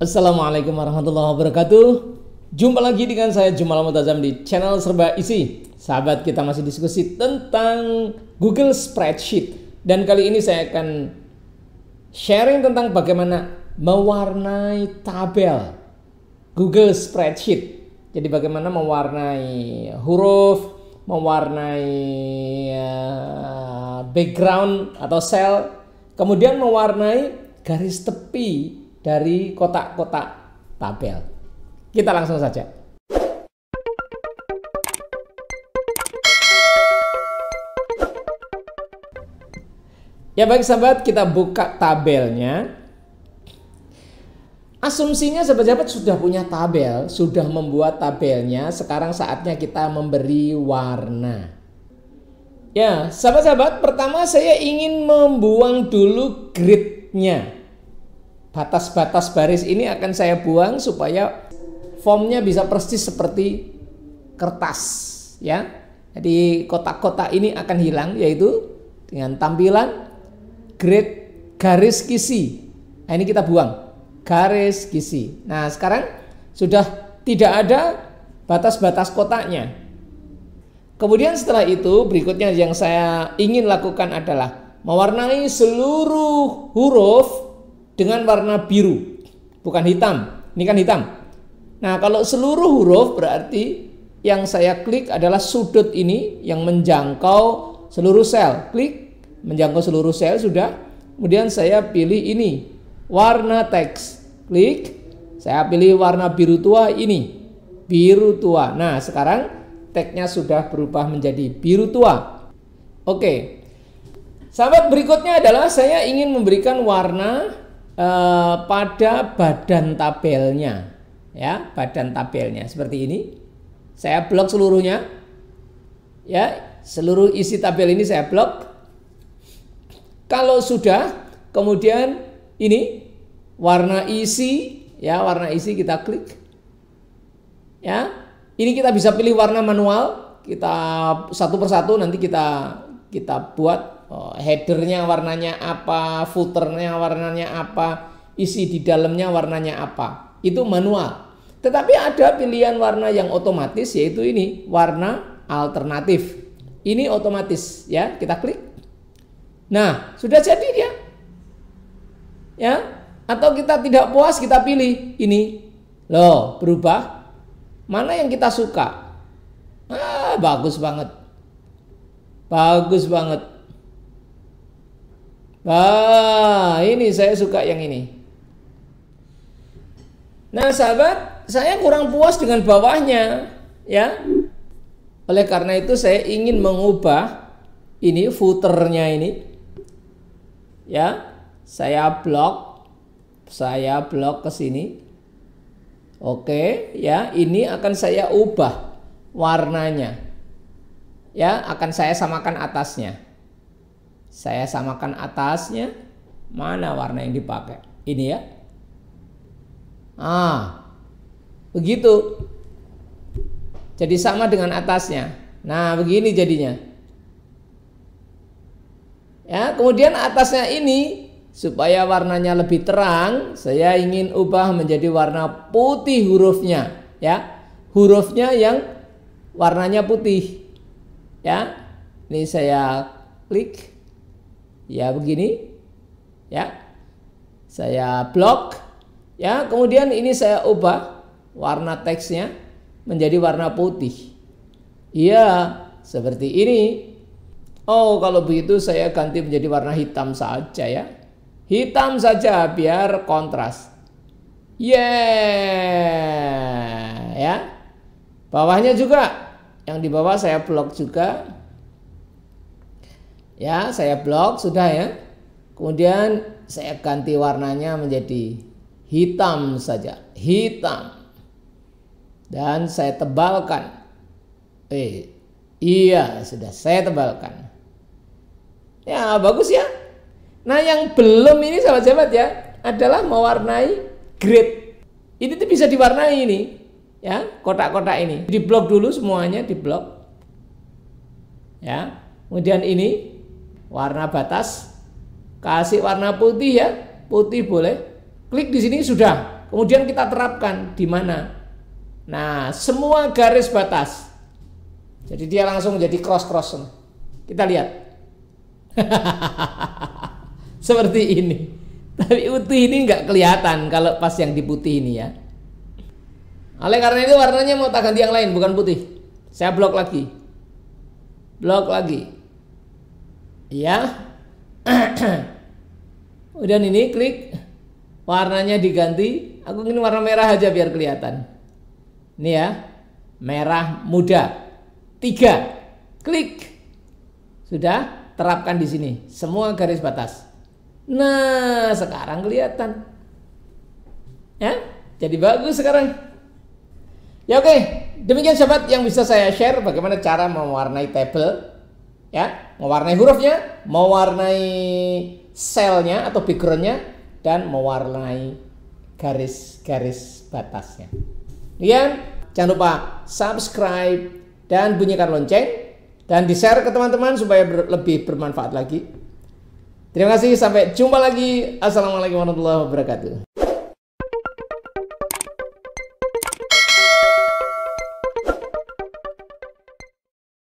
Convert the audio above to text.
Assalamualaikum warahmatullahi wabarakatuh. Jumpa lagi dengan saya Jumal Mutazam di channel Serba Isi. Sahabat, kita masih diskusi tentang Google Spreadsheet. Dan kali ini saya akan sharing tentang bagaimana mewarnai tabel Google Spreadsheet. Jadi bagaimana mewarnai huruf, mewarnai eh, background atau sel, kemudian mewarnai garis tepi dari kotak-kotak tabel. Kita langsung saja. Ya baik sahabat, kita buka tabelnya. Asumsinya sahabat-sahabat sudah punya tabel, sudah membuat tabelnya. Sekarang saatnya kita memberi warna. Ya, sahabat-sahabat, pertama saya ingin membuang dulu gridnya batas-batas baris ini akan saya buang supaya formnya bisa persis seperti kertas ya. Jadi kotak-kotak ini akan hilang yaitu dengan tampilan grid garis kisi. Nah, ini kita buang garis kisi. Nah, sekarang sudah tidak ada batas-batas kotaknya. Kemudian setelah itu berikutnya yang saya ingin lakukan adalah mewarnai seluruh huruf dengan warna biru, bukan hitam. Ini kan hitam. Nah, kalau seluruh huruf berarti yang saya klik adalah sudut ini yang menjangkau seluruh sel. Klik menjangkau seluruh sel sudah. Kemudian saya pilih ini, warna teks. Klik, saya pilih warna biru tua ini. Biru tua. Nah, sekarang tagnya sudah berubah menjadi biru tua. Oke. Sahabat berikutnya adalah saya ingin memberikan warna eh, pada badan tabelnya ya badan tabelnya seperti ini saya blok seluruhnya ya seluruh isi tabel ini saya blok kalau sudah kemudian ini warna isi ya warna isi kita klik ya ini kita bisa pilih warna manual kita satu persatu nanti kita kita buat Oh, headernya warnanya apa, footernya warnanya apa, isi di dalamnya warnanya apa. Itu manual. Tetapi ada pilihan warna yang otomatis yaitu ini, warna alternatif. Ini otomatis ya, kita klik. Nah, sudah jadi dia. Ya, atau kita tidak puas kita pilih ini. Loh, berubah. Mana yang kita suka? Ah, bagus banget. Bagus banget. Wah, ini saya suka yang ini. Nah, sahabat, saya kurang puas dengan bawahnya, ya. Oleh karena itu saya ingin mengubah ini footernya ini. Ya, saya blok saya blok ke sini. Oke, ya, ini akan saya ubah warnanya. Ya, akan saya samakan atasnya. Saya samakan atasnya. Mana warna yang dipakai? Ini ya. Ah. Begitu. Jadi sama dengan atasnya. Nah, begini jadinya. Ya, kemudian atasnya ini supaya warnanya lebih terang, saya ingin ubah menjadi warna putih hurufnya, ya. Hurufnya yang warnanya putih. Ya. Ini saya klik ya begini ya saya blok ya kemudian ini saya ubah warna teksnya menjadi warna putih iya seperti ini oh kalau begitu saya ganti menjadi warna hitam saja ya hitam saja biar kontras yeah ya bawahnya juga yang di bawah saya blok juga Ya, saya blok sudah ya. Kemudian saya ganti warnanya menjadi hitam saja, hitam. Dan saya tebalkan. Eh, iya, sudah saya tebalkan. Ya, bagus ya. Nah, yang belum ini sahabat-sahabat ya adalah mewarnai grid. Ini tuh bisa diwarnai ini, ya kotak-kotak ini. Diblok dulu semuanya, diblok. Ya, kemudian ini warna batas, kasih warna putih ya, putih boleh. Klik di sini sudah. Kemudian kita terapkan di mana. Nah, semua garis batas. Jadi dia langsung jadi cross-cross. Kita lihat. Seperti ini. Tapi putih ini nggak kelihatan kalau pas yang di putih ini ya. Oleh karena itu warnanya mau tak ganti yang lain, bukan putih. Saya blok lagi. Blok lagi ya kemudian ini klik warnanya diganti aku ingin warna merah aja biar kelihatan ini ya merah muda tiga klik sudah terapkan di sini semua garis batas nah sekarang kelihatan ya jadi bagus sekarang ya oke demikian sahabat yang bisa saya share bagaimana cara mewarnai table ya mewarnai hurufnya mewarnai selnya atau backgroundnya dan mewarnai garis-garis batasnya ya jangan lupa subscribe dan bunyikan lonceng dan di share ke teman-teman supaya ber lebih bermanfaat lagi terima kasih sampai jumpa lagi assalamualaikum warahmatullahi wabarakatuh